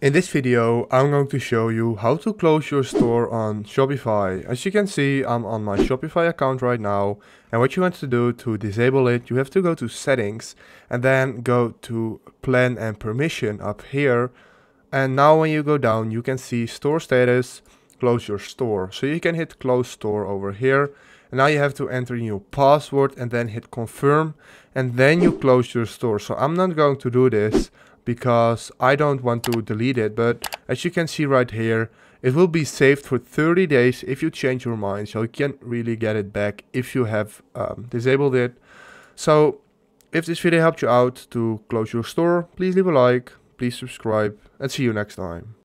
In this video I'm going to show you how to close your store on Shopify. As you can see I'm on my Shopify account right now and what you want to do to disable it you have to go to settings and then go to plan and permission up here and now when you go down you can see store status close your store. So you can hit close store over here and now you have to enter your password and then hit confirm and then you close your store. So I'm not going to do this because I don't want to delete it. But as you can see right here, it will be saved for 30 days if you change your mind. So you can't really get it back if you have um, disabled it. So if this video helped you out to close your store, please leave a like, please subscribe and see you next time.